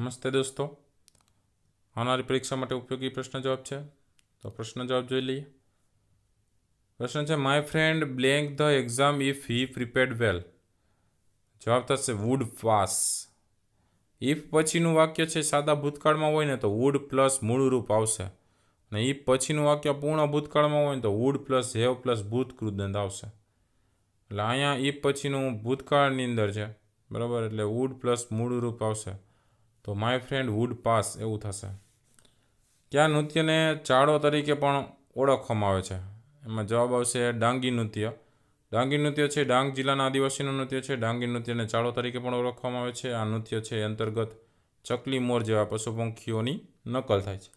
नमस्ते दोस्तों आने वाली परीक्षा માટે ઉપયોગી પ્રશ્ન જવાબ છે તો પ્રશ્ન જવાબ જોઈ લઈએ પ્રશ્ન છે my friend blank the exam if he prepared well જવાબ થશે વુડ પાસ ઇફ પછી નું વાક્ય છે સાદા ભૂતકાળમાં હોય ને તો વુડ પ્લસ મૂળ રૂપ આવશે અને ઇફ પછી નું વાક્ય પૂર્ણ ભૂતકાળમાં હોય તો વુડ પ્લસ હેવ પ્લસ ભૂત કૃદંત આવશે એટલે આયા ઇફ પછી નું ભૂતકાળ ની અંદર છે બરોબર એટલે વુડ પ્લસ મૂળ રૂપ આવશે તો માય ફ્રેન્ડ વુડ પાસ એવું થશે કયા નૃત્યને ચાળો તરીકે પણ ઓળખવામાં આવે છે એમાં જવાબ આવશે ડાંગી નૃત્ય ડાંગી નૃત્ય છે ડાંગ જિલ્લાના આદિવાસીનું નૃત્ય છે ડાંગી નૃત્યને ચાળો તરીકે પણ ઓળખવામાં આવે છે આ નૃત્ય છે અંતર્ગત ચકલી મોર જેવા પશુપંખીઓની નકલ થાય છે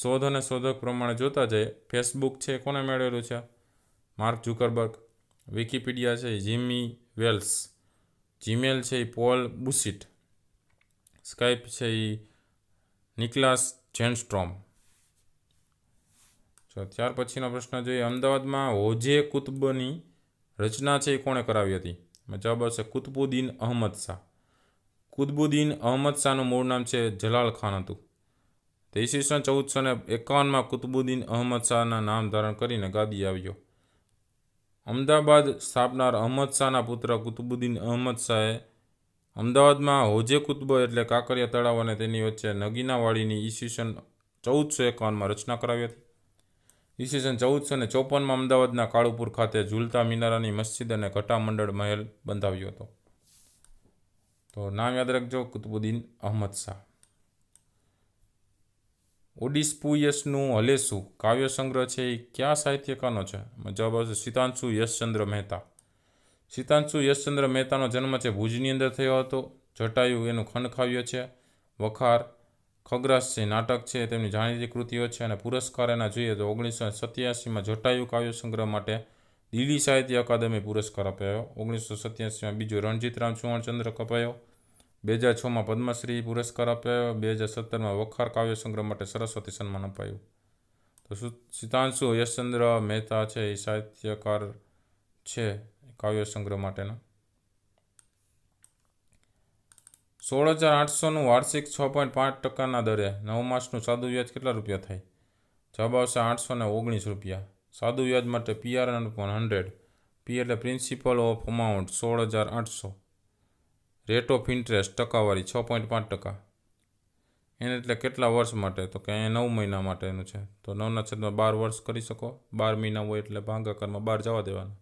શોધ અને શોધક પ્રમાણે જોતા જઈએ ફેસબુક છે કોને મેળવેલું છે માર્ક જુકરબર્ગ વિકિપીડિયા છે જીમી વેલ્સ જીમેલ છે એ પોલ બુસિટ સ્કાઇપ છે એ નિકલાસ જેનસ્ટ્રોમ તો ત્યાર પછીનો પ્રશ્ન જોઈએ અમદાવાદમાં હોજે કુતુબની રચના છે એ કોણે કરાવી હતી જવાબ આવશે કુતબુદ્દીન અહમદ શાહ કુતબુદ્દીન અહમદ શાહનું મૂળ નામ છે જલાલ ખાન હતું તે ઈસવીસન ચૌદસો ને એકાવનમાં કુતબુદ્દીન અહમદ શાહના નામ ધારણ કરીને ગાદી આવ્યો અમદાવાદ સ્થાપનાર અહમદ શાહના પુત્ર કુતુબુદ્દીન અહમદ શાહે અમદાવાદમાં હોજે કુતુબ એટલે કાંકરિયા તળાવ અને તેની વચ્ચે નગીનાવાડીની ઈસવીસન ચૌદસો એકાવનમાં રચના કરાવી હતી ઈસવીસન ચૌદસો ને ચોપનમાં અમદાવાદના કાળુપુર ખાતે ઝુલતા મિનારાની મસ્જિદ અને ઘટામંડળ મહેલ બંધાવ્યો હતો તો નામ યાદ રાખજો કુતબુદ્દીન અહમદ શાહ ઓડિસ્પુયસનું હલેસુ કાવ્ય સંગ્રહ છે એ કયા સાહિત્યકારનો છે જવાબ આવશે સીતાંશુ યશચંદ્ર મહેતા સીતાંશુ યશચંદ્ર મહેતાનો જન્મ છે ભુજની અંદર થયો હતો જટાયુ એનું ખંડકાવ્ય છે વખાર ખગ્રાસ છે નાટક છે તેમની જાણીતી કૃતિઓ છે અને પુરસ્કાર એના જોઈએ તો ઓગણીસો સત્યાસીમાં જટાયુ કાવ્ય સંગ્રહ માટે દિલ્હી સાહિત્ય અકાદમી પુરસ્કાર અપાયો ઓગણીસો સત્યાસીમાં બીજો રણજીતરામ ચુવાણચંદ્રક અપાયો બે હજાર છમાં પદ્મશ્રી પુરસ્કાર આપ્યો બે હજાર સત્તરમાં વખાર કાવ્ય સંગ્રહ માટે સરસ્વતી સન્માન અપાયું તો સિતાંશુ યશચંદ્ર મહેતા છે એ સાહિત્યકાર છે કાવ્ય સંગ્રહ માટેનો સોળ હજાર આઠસોનું વાર્ષિક છ પોઈન્ટ પાંચ ટકાના દરે નવ માસનું સાદુ વ્યાજ કેટલા રૂપિયા થાય જવાબ આવશે આઠસો ને ઓગણીસ રૂપિયા સાદુ વ્યાજ માટે પીઆર પીઆરએન પણ હંડ્રેડ પી એટલે પ્રિન્સિપલ ઓફ અમાઉન્ટ સોળ હજાર આઠસો રેટ ઓફ ઇન્ટરેસ્ટ ટકાવારી છ પોઈન્ટ પાંચ ટકા એને એટલે કેટલા વર્ષ માટે તો કે અહીંયા નવ મહિના માટેનું છે તો નવના છેદમાં બાર વર્ષ કરી શકો બાર મહિના હોય એટલે ભાંગાકારમાં બાર જવા દેવાના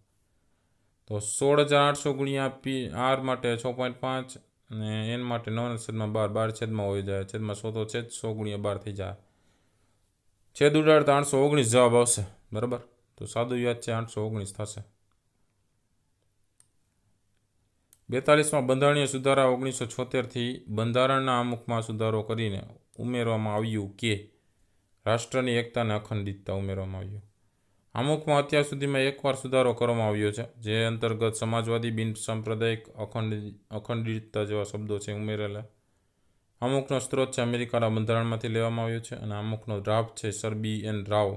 તો સોળ હજાર આઠસો ગુણ્યા પી આર માટે છ પોઈન્ટ પાંચ અને એન માટે નવના છેદમાં બાર બાર છેદમાં હોય જાય છેદમાં સો તો છેદ સો ગુણ્યા બાર થઈ જાય છેદ ઉડાડતા આઠસો ઓગણીસ જવાબ આવશે બરાબર તો સાદું યાદ છે આઠસો ઓગણીસ થશે બેતાલીસમાં બંધારણીય સુધારા ઓગણીસો છોતેરથી બંધારણના અમુકમાં સુધારો કરીને ઉમેરવામાં આવ્યું કે રાષ્ટ્રની એકતાને અખંડિતતા ઉમેરવામાં આવ્યું અમુકમાં અત્યાર સુધીમાં એકવાર સુધારો કરવામાં આવ્યો છે જે અંતર્ગત સમાજવાદી બિન સાંપ્રદાયિક અખંડ અખંડિતતા જેવા શબ્દો છે ઉમેરેલા અમુકનો સ્ત્રોત છે અમેરિકાના બંધારણમાંથી લેવામાં આવ્યો છે અને અમુકનો ડ્રાફ્ટ છે સરબી બી એન રાવ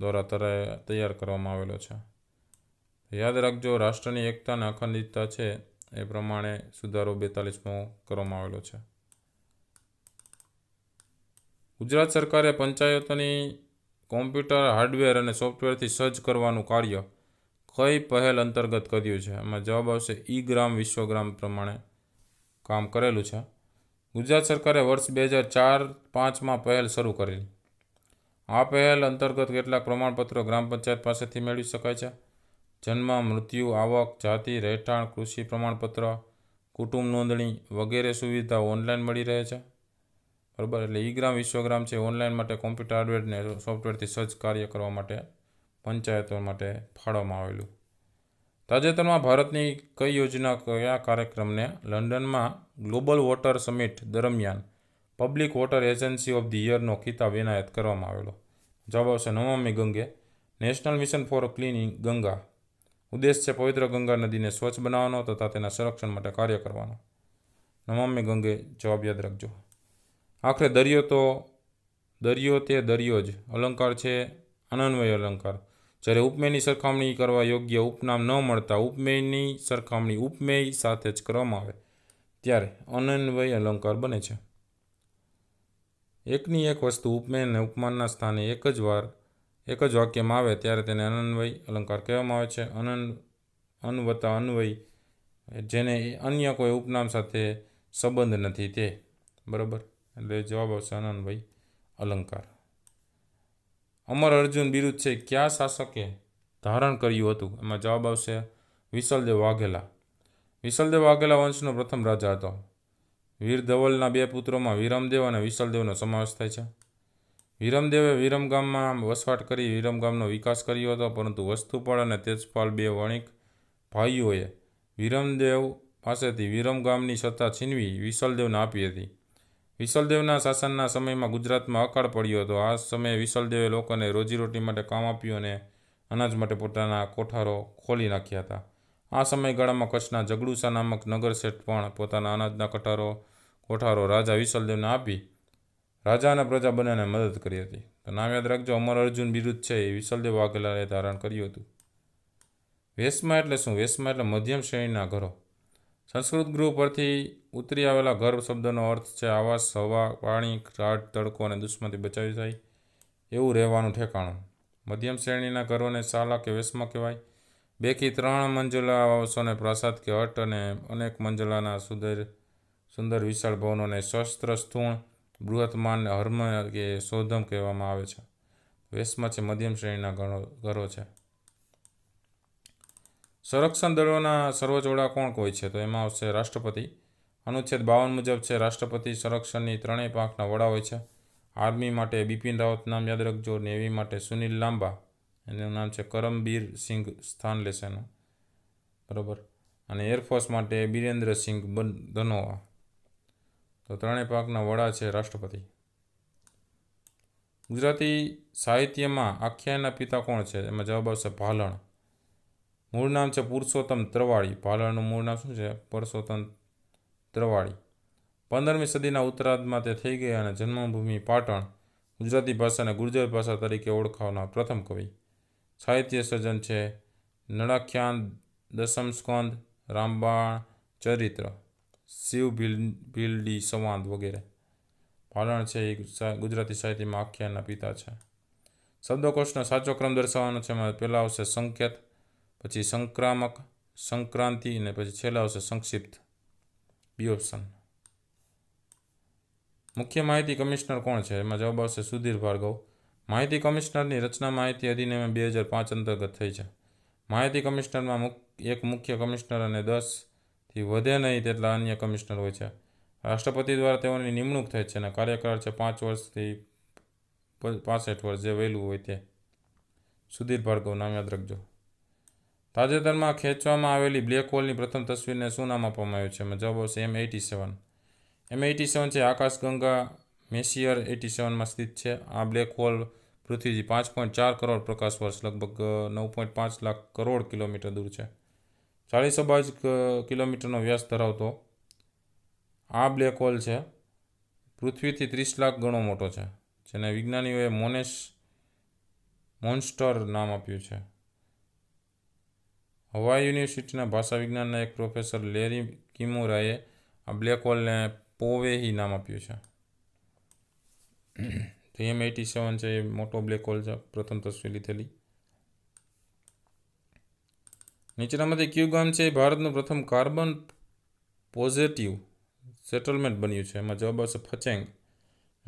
દ્વારા તૈયાર કરવામાં આવેલો છે યાદ રાખજો રાષ્ટ્રની એકતાને અખંડિતતા છે એ પ્રમાણે સુધારો બેતાલીસમો કરવામાં આવેલો છે ગુજરાત સરકારે પંચાયતોની કોમ્પ્યુટર હાર્ડવેર અને સોફ્ટવેરથી સજ્જ કરવાનું કાર્ય કઈ પહેલ અંતર્ગત કર્યું છે એમાં જવાબ આવશે ઈ ગ્રામ વિશ્વગ્રામ પ્રમાણે કામ કરેલું છે ગુજરાત સરકારે વર્ષ બે હજાર ચાર પાંચમાં પહેલ શરૂ કરેલી આ પહેલ અંતર્ગત કેટલાક પ્રમાણપત્રો ગ્રામ પંચાયત પાસેથી મેળવી શકાય છે જન્મ મૃત્યુ આવક જાતિ રહેઠાણ કૃષિ પ્રમાણપત્ર કુટુંબ નોંધણી વગેરે સુવિધા ઓનલાઈન મળી રહે છે બરાબર એટલે ઈગ્રામ વિશ્વગ્રામ છે ઓનલાઈન માટે કોમ્પ્યુટર હાર્ડવેરને સોફ્ટવેરથી સજ્જ કાર્ય કરવા માટે પંચાયતો માટે ફાળવવામાં આવેલું તાજેતરમાં ભારતની કઈ યોજના કયા કાર્યક્રમને લંડનમાં ગ્લોબલ વોટર સમિટ દરમિયાન public water agency of the યરનો ખિતાબ એનાયત કરવામાં આવેલો જવાબ આવશે Namami Gange national mission for cleaning Ganga ઉદ્દેશ છે પવિત્ર ગંગા નદીને સ્વચ્છ બનાવવાનો તથા તેના સંરક્ષણ માટે કાર્ય કરવાનો નમામી ગંગે જવાબ યાદ રાખજો આખરે દરિયો તો દરિયો તે દરિયો જ અલંકાર છે અનન્વય અલંકાર જ્યારે ઉપમેયની સરખામણી કરવા યોગ્ય ઉપનામ ન મળતા ઉપમેયની સરખામણી ઉપમેય સાથે જ કરવામાં આવે ત્યારે અનન્વય અલંકાર બને છે એકની એક વસ્તુ ઉપમેય અને ઉપમાનના સ્થાને એક જ વાર એક જ વાક્યમાં આવે ત્યારે તેને અનન્વય અલંકાર કહેવામાં આવે છે અનન અન વત્તા અન્વય જેને અન્ય કોઈ ઉપનામ સાથે સંબંધ નથી તે બરાબર એટલે જવાબ આવશે અનન્વય અલંકાર અમર અર્જુન બિરુદ છે કયા શાસકે ધારણ કર્યું હતું એમાં જવાબ આવશે વિશલદેવ વાઘેલા વિશલદેવ વાઘેલા વંશનો પ્રથમ રાજા હતો વીર ધવલના બે પુત્રોમાં વિરમદેવ અને વિશલદેવનો સમાવેશ થાય છે વિરમદેવે વિરમ ગામમાં વસવાટ કરી વિરમ ગામનો વિકાસ કર્યો હતો પરંતુ વસ્તુપાળ અને તેજપાલ બે વણિક ભાઈઓએ વિરમદેવ પાસેથી વિરમ ગામની સત્તા છીનવી વિસલદેવને આપી હતી વિસલદેવના શાસનના સમયમાં ગુજરાતમાં અકાળ પડ્યો હતો આ સમયે વિસલદેવે લોકોને રોજીરોટી માટે કામ આપ્યું અને અનાજ માટે પોતાના કોઠારો ખોલી નાખ્યા હતા આ સમયગાળામાં કચ્છના જગડુસા નામક નગરશેઠ પણ પોતાના અનાજના કઠારો કોઠારો રાજા વિસલદેવને આપી રાજા અને પ્રજા બંનેને મદદ કરી હતી તો નામ યાદ રાખજો અમર અર્જુન બિરુદ છે એ વિશલદેવ વાઘેલાએ ધારણ કર્યું હતું વેસમાં એટલે શું વેસમાં એટલે મધ્યમ શ્રેણીના ઘરો સંસ્કૃત ગૃહ પરથી ઉતરી આવેલા ઘર શબ્દનો અર્થ છે આવાસ હવા પાણી ઘાટ તડકો અને દુશ્મનથી બચાવી થાય એવું રહેવાનું ઠેકાણું મધ્યમ શ્રેણીના ઘરોને શાલા કે વેસમાં કહેવાય બેથી ત્રણ મંજિલા આવાસોને પ્રસાદ કે હટ અને અનેક મંજિલાના સુંદર સુંદર વિશાળ ભવનોને શસ્ત્ર સ્થૂણ બૃહત્માનને હર્મ કે સોધમ કહેવામાં આવે છે વેસ્મા છે મધ્યમ શ્રેણીના ગણો ઘરો છે સંરક્ષણ દળોના સર્વોચ્ચ વડા કોણ કોઈ છે તો એમાં આવશે રાષ્ટ્રપતિ અનુચ્છેદ બાવન મુજબ છે રાષ્ટ્રપતિ સંરક્ષણની ત્રણેય પાંખના વડા હોય છે આર્મી માટે બિપિન રાવત નામ યાદ રાખજો નેવી માટે સુનિલ લાંબા એનું નામ છે કરમબીર સિંઘ સ્થાન લેશે એનું બરાબર અને એરફોર્સ માટે બિરેન્દ્ર સિંઘ ધનોવા તો ત્રણેય પાકના વડા છે રાષ્ટ્રપતિ ગુજરાતી સાહિત્યમાં આખ્યાયના પિતા કોણ છે એમાં જવાબ આવશે ભાલણ મૂળ નામ છે પુરુષોત્તમ ત્રવાળી ભાલણનું મૂળ નામ શું છે પુરુષોત્તમ ત્રવાળી પંદરમી સદીના ઉત્તરાર્ધમાં તે થઈ ગયા અને જન્મભૂમિ પાટણ ગુજરાતી ભાષાને ગુર્જર ભાષા તરીકે ઓળખાવનાર પ્રથમ કવિ સાહિત્ય સર્જન છે નળાખ્યાન દસમસ્કંદ રામબાણ ચરિત્ર શિવ ભીલડી સંવાદ વગેરે ભાલણ છે એ ગુજરાતી સાહિત્યમાં આખ્યાનના પિતા છે શબ્દકોશનો સાચો ક્રમ દર્શાવવાનો છે એમાં પહેલાં આવશે સંકેત પછી સંક્રામક સંક્રાંતિ અને પછી છેલ્લા આવશે સંક્ષિપ્ત બી ઓપ્શન મુખ્ય માહિતી કમિશનર કોણ છે એમાં જવાબ આવશે સુધીર ભાર્ગવ માહિતી કમિશનરની રચના માહિતી અધિનિયમ બે હજાર પાંચ અંતર્ગત થઈ છે માહિતી કમિશનરમાં એક મુખ્ય કમિશનર અને દસ થી વધે નહીં તેટલા અન્ય કમિશનર હોય છે રાષ્ટ્રપતિ દ્વારા તેઓની નિમણૂક થાય છે અને કાર્યકાળ છે પાંચ વર્ષથી પાસઠ વર્ષ જે વહેલું હોય તે સુધીર ભાર્ગવ નામ યાદ રાખજો તાજેતરમાં ખેંચવામાં આવેલી બ્લેક હોલની પ્રથમ તસવીરને શું નામ આપવામાં આવ્યું છે એમાં જવાબ આવશે એમ એટી સેવન એમ એટી સેવન છે આકાશગંગા મેસિયર એટી સેવનમાં સ્થિત છે આ બ્લેક હોલ પૃથ્વીથી પાંચ પોઈન્ટ ચાર કરોડ પ્રકાશ વર્ષ લગભગ નવ પોઈન્ટ પાંચ લાખ કરોડ કિલોમીટર દૂર છે ચાલીસો બાવીસ કિલોમીટરનો વ્યાસ ધરાવતો આ બ્લેક હોલ છે પૃથ્વીથી ત્રીસ લાખ ગણો મોટો છે જેને વિજ્ઞાનીઓએ મોનેસ મોન્સ્ટર નામ આપ્યું છે હવાઈ યુનિવર્સિટીના ભાષા વિજ્ઞાનના એક પ્રોફેસર લેરી કિમુરાએ આ બ્લેક હોલને પોવેહી નામ આપ્યું છે એમ એટી સેવન છે એ મોટો બ્લેક હોલ છે પ્રથમ તસવીર લીધેલી નીચેનામાંથી કયું ગામ છે ભારતનું પ્રથમ કાર્બન પોઝિટિવ સેટલમેન્ટ બન્યું છે એમાં જવાબ આવશે ફચેંગ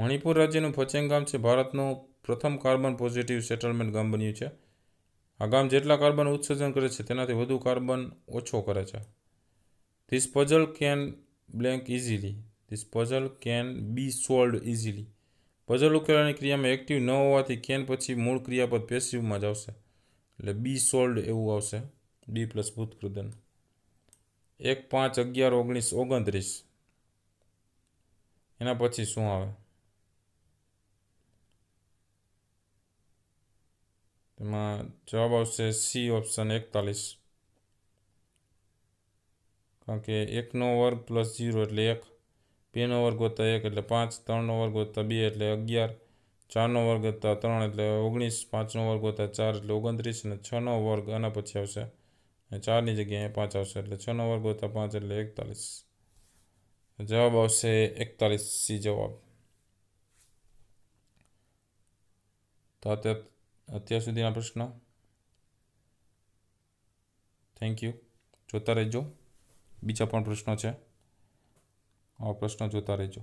મણિપુર રાજ્યનું ફચેંગ ગામ છે ભારતનું પ્રથમ કાર્બન પોઝિટિવ સેટલમેન્ટ ગામ બન્યું છે આ ગામ જેટલા કાર્બન ઉત્સર્જન કરે છે તેનાથી વધુ કાર્બન ઓછો કરે છે this puzzle can blank easily this puzzle can be solve easily puzzle ઉકેલવાની ક્રિયામાં એક્ટિવ ન હોવાથી કેન પછી મૂળ ક્રિયાપદ પેસિવમાં જ આવશે એટલે બી સોલ્વ એવું આવશે બી પ્લસ ભૂતકૃદન એક પાંચ અગિયાર ઓગણીસ ઓગણત્રીસ એના પછી શું આવે એમાં જવાબ આવશે સી ઓપ્શન એકતાલીસ કારણ કે એકનો વર્ગ પ્લસ ઝીરો એટલે એક બેનો વર્ગ વત્તા એક એટલે પાંચ ત્રણનો વર્ગ હતા બે એટલે અગિયાર ચારનો વર્ગ વત્તા ત્રણ એટલે ઓગણીસ પાંચનો વર્ગ વત્તા ચાર એટલે ઓગણત્રીસ અને છનો વર્ગ આના પછી આવશે ચારની જગ્યાએ પાંચ આવશે એટલે છનો વર્ગ હોતા પાંચ એટલે એકતાલીસ જવાબ આવશે એકતાલીસ સી જવાબ તો અત્યાર સુધીના પ્રશ્ન થેન્ક યુ જોતા રહેજો બીજા પણ પ્રશ્નો છે આ પ્રશ્નો જોતા રહેજો